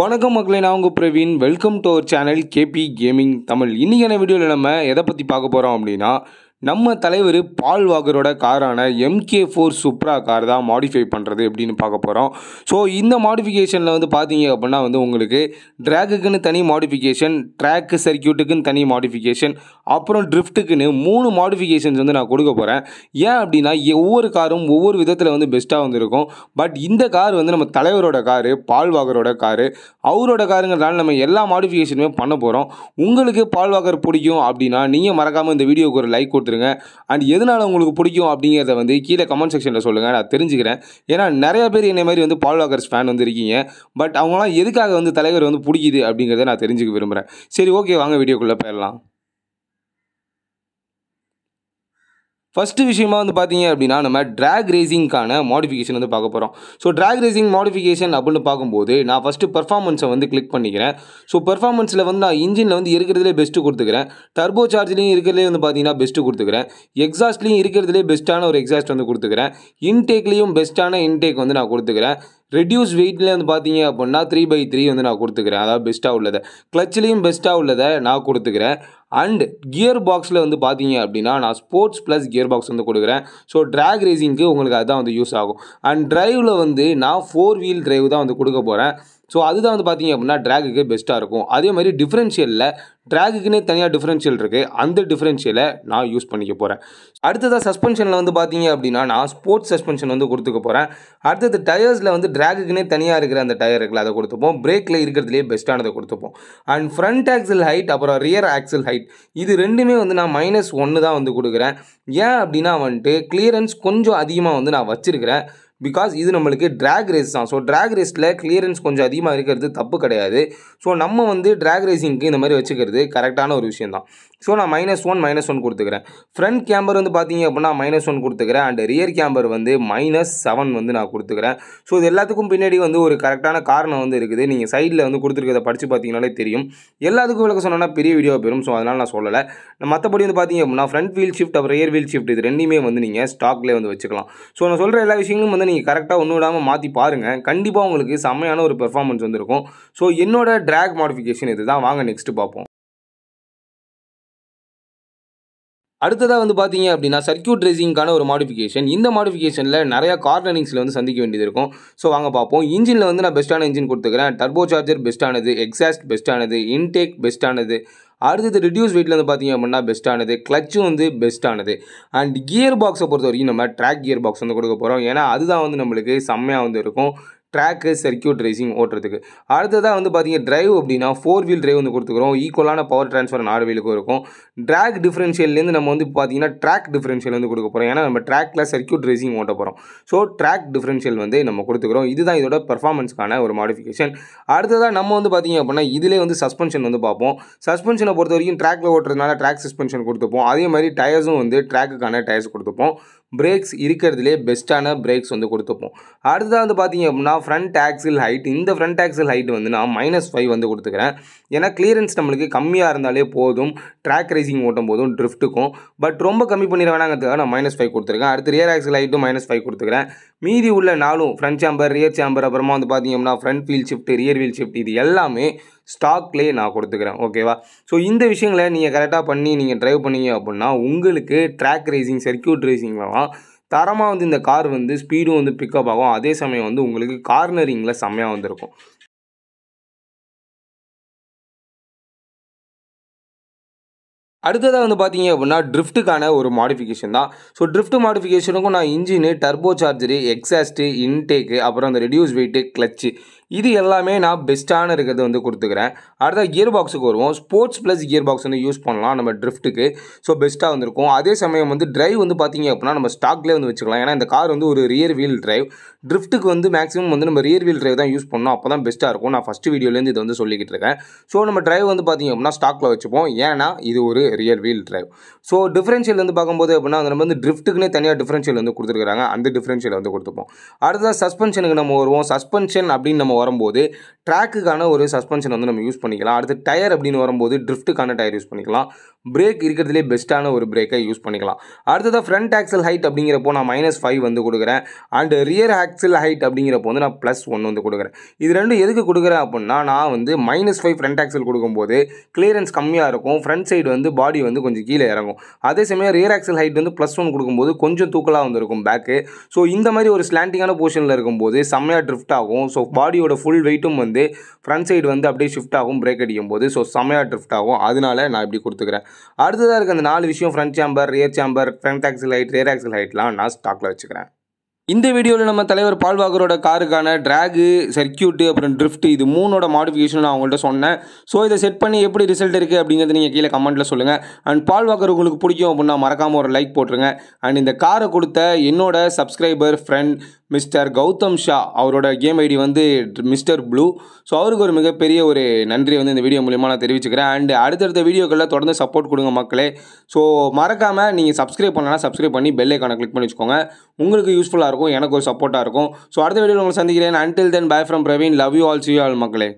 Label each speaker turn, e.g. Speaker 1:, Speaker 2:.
Speaker 1: வணக்கம் மக்களே நான் உங்கள் Praveen welcome to our channel KP gaming Tamil இன்றைக்கான வீடியோவில் நம்ம எதை பற்றி பார்க்க போகிறோம் அப்படின்னா நம்ம தலைவர் பால் வாகரோட காரான எம்கே ஃபோர் சுப்ரா கார் தான் மாடிஃபை பண்ணுறது அப்படின்னு பார்க்க போகிறோம் ஸோ இந்த மாடிஃபிகேஷனில் வந்து பார்த்தீங்க அப்படின்னா வந்து உங்களுக்கு ட்ராக்குக்குன்னு தனி மாடிஃபிகேஷன் ட்ராக்கு சர்க்கியூட்டுக்குன்னு தனி மாடிஃபிகேஷன் அப்புறம் ட்ரிஃப்ட்டுக்குன்னு மூணு மாடிஃபிகேஷன்ஸ் வந்து நான் கொடுக்க போகிறேன் ஏன் அப்படின்னா ஒவ்வொரு காரும் ஒவ்வொரு விதத்தில் வந்து பெஸ்ட்டாக வந்துருக்கும் பட் இந்த கார் வந்து நம்ம தலைவரோட காரு பால் வாகரோட காரு அவரோட காருங்கிறதால நம்ம எல்லா மாடிஃபிகேஷனுமே பண்ண போகிறோம் உங்களுக்கு பால் வாகர் பிடிக்கும் அப்படின்னா நீங்கள் மறக்காமல் இந்த வீடியோக்கு ஒரு லைக் கொடுத்து கொடுத்துருங்க அண்ட் எதனால் உங்களுக்கு பிடிக்கும் அப்படிங்கிறத வந்து கீழே கமெண்ட் செக்ஷனில் சொல்லுங்கள் நான் தெரிஞ்சுக்கிறேன் ஏன்னா நிறைய பேர் என்னை மாதிரி வந்து பால் வாக்கர்ஸ் ஃபேன் வந்து இருக்கீங்க பட் அவங்களாம் எதுக்காக வந்து தலைவர் வந்து பிடிக்குது அப்படிங்கிறத நான் தெரிஞ்சுக்க விரும்புகிறேன் சரி ஓகே வாங்க வீடியோக்குள்ளே போயிடலாம் ஃபஸ்ட்டு விஷயமா வந்து பார்த்தீங்க அப்படின்னா நம்ம ட்ராக் ரேசிங்கான மாடிஃபிகேஷன் வந்து பார்க்க போகிறோம் ஸோ ட்ராக் ரேசிங் மாடிஃபிகேஷன் அப்படின்னு பார்க்கும்போது நான் ஃபஸ்ட்டு பர்ஃபார்மன்ஸை வந்து கிளிக் பண்ணிக்கிறேன் ஸோ பர்ஃபார்மன்ஸில் வந்து நான் இன்ஜினில் வந்து இருக்கிறதுலே பெஸ்ட்டு கொடுத்துக்கிறேன் டர்போ சார்ஜ்லேயும் இருக்கிறதுலே வந்து பார்த்தீங்கன்னா பெஸ்ட்டு கொடுத்துக்கிறேன் எக்ஸாஸ்ட்லேயும் இருக்கிறதுலே பெஸ்ட்டான ஒரு எக்ஸாஸ்ட் வந்து கொடுத்துக்கிறேன் இன்டேக்லேயும் பெஸ்ட்டான இன்டேக் வந்து நான் கொடுத்துக்கிறேன் ரெடியூஸ் வெயிட்லேயே வந்து பார்த்தீங்க அப்படின்னா த்ரீ பை த்ரீ வந்து நான் கொடுத்துக்கிறேன் அதாவது பெஸ்ட்டாக உள்ளதை கிளச்சிலையும் பெஸ்ட்டாக உள்ளதை நான் கொடுத்துக்கிறேன் அண்ட் கியர் பாக்ஸில் வந்து பார்த்தீங்க அப்படின்னா நான் ஸ்போர்ட்ஸ் ப்ளஸ் கியர் பாக்ஸ் வந்து கொடுக்குறேன் ஸோ ட்ராக் ரேசிங்க்கு உங்களுக்கு அதுதான் வந்து யூஸ் ஆகும் அண்ட் ட்ரைவில் வந்து நான் ஃபோர் வீல் ட்ரைவ் தான் வந்து கொடுக்க போகிறேன் ஸோ அதுதான் வந்து பார்த்தீங்க அப்படின்னா ட்ராகுக்கு பெஸ்ட்டாக இருக்கும் அதே மாதிரி டிஃப்ரென்ஷியலில் ட்ராகுக்குனே தனியாக டிஃப்ரென்ஷியல் இருக்குது அந்த டிஃப்ரென்ஷியலை நான் யூஸ் பண்ணிக்க போகிறேன் அடுத்ததாக சஸ்பென்ஷனில் வந்து பார்த்தீங்க அப்படின்னா நான் ஸ்போர்ட்ஸ் சஸ்பென்ஷன் வந்து கொடுத்துக்க போகிறேன் அடுத்தது டயர்ஸில் வந்து ட்ராகுக்குனே தனியாக இருக்கிற அந்த டயர் இருக்குல்ல அதை கொடுத்துப்போம் பிரேக்கில் இருக்கிறதுலேயே பெஸ்ட்டானதை கொடுத்துப்போம் அண்ட் ஃப்ரண்ட் ஆக்சில் ஹைட் அப்புறம் ரியர் ஆக்சில் ஹைட் இது ரெண்டுமே வந்து நான் மைனஸ் ஒன்று தான் வந்து கொடுக்குறேன் ஏன் அப்படின்னா வந்துட்டு கிளியரன்ஸ் கொஞ்சம் அதிகமாக வந்து நான் வச்சுருக்கிறேன் பிகாஸ் இது நம்மளுக்கு ட்ராக் ரேஸ் தான் ஸோ ட்ராக் ரேஸில் கிளியரன்ஸ் கொஞ்சம் அதிகமாக இருக்கிறது தப்பு கிடையாது ஸோ நம்ம வந்து ட்ராக் ரேசிங்க்கு இந்த மாதிரி வச்சுக்கிறது கரெக்டான ஒரு விஷயம் தான் ஸோ நான் மைனஸ் ஒன் மைனஸ் ஒன் கொடுத்துக்கிறேன் ஃப்ரண்ட் கேம்பர் வந்து பார்த்தீங்க அப்படின்னா மைனஸ் ஒன் கொடுத்துக்கிறேன் அண்ட் ரியர் கேம்பர் வந்து மைனஸ் செவன் வந்து நான் கொடுத்துக்கிறேன் ஸோ இது எல்லாத்துக்கும் பின்னாடி வந்து ஒரு கரெக்டான காரணம் வந்து இருக்குது நீங்கள் சைடில் வந்து கொடுத்துருக்கிறத படித்து பார்த்தீங்கனாலே தெரியும் எல்லாத்துக்கும் விளக்க சொன்னோன்னா பெரிய வீடியோ பெரும் ஸோ அதனால் நான் சொல்லலை மற்றபடி வந்து பார்த்தீங்க அப்படின்னா ஃப்ரண்ட் வீல் ஷிஃப்ட் அப்புறம் ரியர் வீல் ஷிஃப்ட் இது ரெண்டுமே வந்து நீங்கள் ஸ்டாக்லேயே வந்து வச்சுக்கலாம் ஸோ நான் சொல்கிற எல்லா விஷயங்களும் வந்து நீங்கள் கரெக்டாக ஒன்றும் விடாமல் மாற்றி பாருங்கள் கண்டிப்பாக உங்களுக்கு செம்மையான ஒரு பெர்ஃபார்மன்ஸ் வந்திருக்கும் ஸோ என்னோட ட்ராக் மாடிஃபிகேஷன் இது வாங்க நெக்ஸ்ட்டு பார்ப்போம் அடுத்ததாக வந்து பார்த்தீங்க அப்படின்னா சர்க்கியூட் ரேசிங்க்கான ஒரு மாடிஃபிகேஷன் இந்த மாடிஃபிகேஷனில் நிறையா கார்னரிங்ஸில் வந்து சந்திக்க வேண்டியது இருக்கும் ஸோ வாங்க பார்ப்போம் இன்ஜினில் வந்து நான் பெஸ்ட்டான இன்ஜின் கொடுத்துக்கிறேன் டர்போ சார்ஜர் பெஸ்ட்டானது எக்ஸாஸ்ட் பெஸ்ட்டானது இன்டேக் பெஸ்ட்டானது அடுத்தது ரிடியூஸ் வெயிட்டில் வந்து பார்த்திங்க அப்படின்னா பெஸ்ட்டானது கிளச்சும் வந்து பெஸ்ட்டானது அண்ட் கியர் பாக்ஸை பொறுத்த வரைக்கும் நம்ம ட்ராக் கியர் பாக்ஸ் வந்து கொடுக்க போகிறோம் ஏன்னா அதுதான் வந்து நம்மளுக்கு செம்மையாக வந்து இருக்கும் ட்ராக்கு சர்க்கியூட் ரேசிங் ஓட்டுறதுக்கு அடுத்ததாக வந்து பார்த்தீங்கன்னா ட்ரைவ் அப்படின்னா ஃபோர் வீல் ட்ரைவ் வந்து கொடுத்துக்கிறோம் ஈக்குவலான பவர் ட்ரான்ஸ்ஃபர் நாலு வீலுக்கும் இருக்கும் ட்ராக் டிஃப்ரென்ஷியல்லேருந்து நம்ம வந்து பார்த்தீங்கன்னா ட்ராக் டிஃப்ரென்ஷியல் வந்து கொடுக்க போகிறோம் ஏன்னா நம்ம ட்ராக்கில் சர்க்கியூட் ரேசிங் ஓட்ட போகிறோம் ஸோ ட்ராக் டிஃப்ரென்ஷியல் வந்து நம்ம கொடுத்துக்கிறோம் இதுதான் இதோட பர்ஃபார்மன்ஸ்க்கான ஒரு மாடிஃபிகேஷன் அடுத்ததாக நம்ம வந்து பார்த்திங்க அப்படின்னா இதிலே வந்து சஸ்பென்ஷன் வந்து பார்ப்போம் சஸ்பென்ஷனை பொறுத்த வரைக்கும் ட்ராக்கில் ஓட்டுறதுனால ட்ராக் சஸ்பென்ஷன் கொடுத்துப்போம் அதே மாதிரி டயர்ஸும் வந்து ட்ராக்குக்கான டயர்ஸ் கொடுத்துப்போம் பிரேக்ஸ் இருக்கிறதுலே பெஸ்ட்டான பிரேக்ஸ் வந்து கொடுத்துப்போம் அடுத்ததாக வந்து பார்த்திங்க அப்படின்னா ஃப்ரண்ட் ஆக்சில் ஹைட் இந்த ஃப்ரண்ட் ஆக்சில் ஹைட் வந்து நான் மைனஸ் ஃபைவ் வந்து கொடுத்துக்கிறேன் ஏன்னா கிளியரன்ஸ் நம்மளுக்கு கம்மியாக இருந்தாலே போதும் ட்ராக் ரைசிங் ஓட்டும் போதும் ட்ரிஃப்ட்டுக்கும் பட் ரொம்ப கம்மி பண்ணிட வேணாங்கிறதுக்காக நான் மைனஸ் ஃபைவ் கொடுத்துருக்கேன் அடுத்து ரியர் ஆக்சில் ஹைட்டும் மைனஸ் ஃபைவ் கொடுத்துக்கிறேன் மீதி உள்ள நாலும் ஃப்ரண்ட் சாம்பர் ரியர் சாம்பர் அப்புறமா வந்து பார்த்திங்க அப்படின்னா front wheel shift rear wheel shift இது எல்லாமே ஸ்டாக்லேயே நான் கொடுத்துக்கிறேன் ஓகேவா ஸோ இந்த விஷயங்களை நீங்கள் கரெக்டாக பண்ணி நீங்கள் ட்ரைவ் பண்ணீங்க அப்படின்னா உங்களுக்கு ட்ராக் ரேசிங் சர்க்கியூட் ரேசிங்லாம் தரமாக வந்து இந்த கார் வந்து ஸ்பீடும் வந்து பிக்கப் ஆகும் அதே சமயம் வந்து உங்களுக்கு கார்னரிங்கில் செம்மையாக வந்திருக்கும் அடுத்ததாக வந்து பார்த்தீங்க அப்படின்னா ட்ரிஃப்ட்டுக்கான ஒரு மாடிஃபிகேஷன் தான் ஸோ ட்ரிஃப்ட் மாடிஃபிகேஷனுக்கும் நான் engine turbo charger exhaust intake அப்புறம் அந்த ரெடியூஸ் வெயிட்டு கிளச்சு இது எல்லாமே நான் பெஸ்ட்டான இருக்கிறது வந்து கொடுத்துக்கிறேன் அடுத்தது கியர் பாக்ஸுக்கு வருவோம் ஸ்போர்ட்ஸ் ப்ளஸ் கியர் பாக்ஸ் வந்து யூஸ் பண்ணலாம் நம்ம ட்ரிஃப்ட்டுக்கு ஸோ பெஸ்ட்டாக வந்திருக்கும் அதே சமயம் வந்து ட்ரைவ் வந்து பார்த்திங்க அப்படின்னா நம்ம ஸ்டாக்லேயே வந்து வச்சுக்கலாம் ஏன்னா இந்த கார் வந்து ஒரு ரியர் வீல் ட்ரைவ் ட்ரிஃப்ட்டுக்கு வந்து மேக்ஸிமம் வந்து நம்ம ரியர் வீல் ட்ரைவ் தான் யூஸ் பண்ணோம் அப்போ தான் பெஸ்ட்டாக இருக்கும் நான் ஃபஸ்ட்டு வீடியோலேருந்து இது வந்து சொல்லிக்கிட்டு இருக்கேன் ஸோ நம்ம ட்ரைவ் வந்து பார்த்திங்க அப்படின்னா ஸ்டாக்கில் வச்சுப்போம் ஏன்னா இது ஒரு real wheel drive so differential வந்து பார்க்கும்போது அப்படின்னா நம்ம வந்து ட்ரிஃப்ட்டுக்குனே தனியாக டிஃப்ரென்ஷியல் வந்து கொடுத்துருக்காங்க அந்த டிஃப்ரென்ஷியல் வந்து கொடுத்துப்போம் அடுத்ததாக சஸ்பென்ஷனுக்கு நம்ம வருவோம் சஸ்பென்ஷன் அப்படின்னு நம்ம வரும்போது ட்ராக்குக்கான ஒரு சஸ்பென்ஷன் வந்து நம்ம யூஸ் பண்ணிக்கலாம் அடுத்து டயர் அப்படின்னு வரும்போது ட்ரிஃப்ட்டுக்கான டயர் யூஸ் பண்ணிக்கலாம் பிரேக் இருக்கிறதுலே பெஸ்ட்டான ஒரு பிரேக்கை யூஸ் பண்ணிக்கலாம் அடுத்ததாக ஃப்ரண்ட் ஆக்சல் ஹைட் அப்படிங்கிறப்போ நான் மைனஸ் ஃபைவ் வந்து கொடுக்குறேன் அண்டு ரியர் ஆக்சல் ஹைட் அப்படிங்கிறப்போ வந்து நான் ப்ளஸ் ஒன் வந்து கொடுக்குறேன் இது ரெண்டும் எதுக்கு கொடுக்குறேன் அப்படின்னா நான் வந்து மைனஸ் ஃபைவ் ஃப்ரண்ட் ஆக்சல் கொடுக்கும்போது கிளியரன்ஸ் கம்மியாக இருக்கும் ஃப்ரண்ட் சைடு வந்து பாடி வந்து கொஞ்சம் கீழே இறங்கும் அதே சமயம் ரியர் ஆக்சல் ஹைட் வந்து ப்ளஸ் ஒன் கொடுக்கும்போது கொஞ்சம் தூக்கலாக வந்துருக்கும் பேக்கு ஸோ இந்த மாதிரி ஒரு ஸ்லாண்டிங்கான போர்ஷனில் இருக்கும்போது செம்மையாக ட்ரிஃப்ட் ஆகும் ஸோ பாடியோட ஃபுல் வெயிட்டும் வந்து ஃப்ரண்ட் சைடு வந்து அப்படியே ஷிஃப்ட் ஆகும் பிரேக் அடிக்கும் போது ஸோ செம்மையாக ட்ரிஃப்ட் ஆகும் அதனால நான் இப்படி கொடுத்துக்கிறேன் அடுத்ததாக இருக்க அந்த நாலு விஷயம் front camber rear camber front axle height rear axle ஹைட்லாம் நான் ஸ்டாக்கில் வச்சுக்கிறேன் இந்த வீடியோவில் நம்ம தலைவர் பால்வாகரோட காருக்கான ட்ராகு சர்க்கியூட்டு அப்புறம் ட்ரிஃப்ட் இது மூணோட மாடிஃபிகேஷன் நான் அவங்கள்ட்ட சொன்னேன் ஸோ இதை செட் பண்ணி எப்படி ரிசல்ட் இருக்குது அப்படிங்கிறது நீங்கள் கீழே கமெண்ட்டில் சொல்லுங்கள் அண்ட் பால்வாகர் உங்களுக்கு பிடிக்கும் அப்படின்னா மறக்காமல் ஒரு லைக் போட்டுருங்க அண்ட் இந்த காரை கொடுத்த என்னோட subscriber friend mister Gautam Shah அவரோட கேம் ஐடி வந்து மிஸ்டர் ப்ளூ ஸோ அவருக்கு ஒரு மிகப்பெரிய ஒரு நன்றி வந்து இந்த வீடியோ மூலிமா நான் தெரிவிச்சுக்கிறேன் அண்டு அடுத்தடுத்த வீடியோக்களில் தொடர்ந்து சப்போர்ட் கொடுங்க மக்களே ஸோ மறக்காமல் நீங்கள் சப்ஸ்கிரைப் பண்ணலாம் சப்ஸ்கிரைப் பண்ணி பெல் ஐக்கானை கிளிக் பண்ணி வச்சுக்கோங்க உங்களுக்கு யூஸ்ஃபுல்லாக இருக்கும் எனக்கு ஒரு சப்போர்ட்டாக இருக்கும் ஸோ அடுத்த வீடியோவில் உங்களை சந்திக்கிறேன் until then bye from Praveen love you all see all மக்களே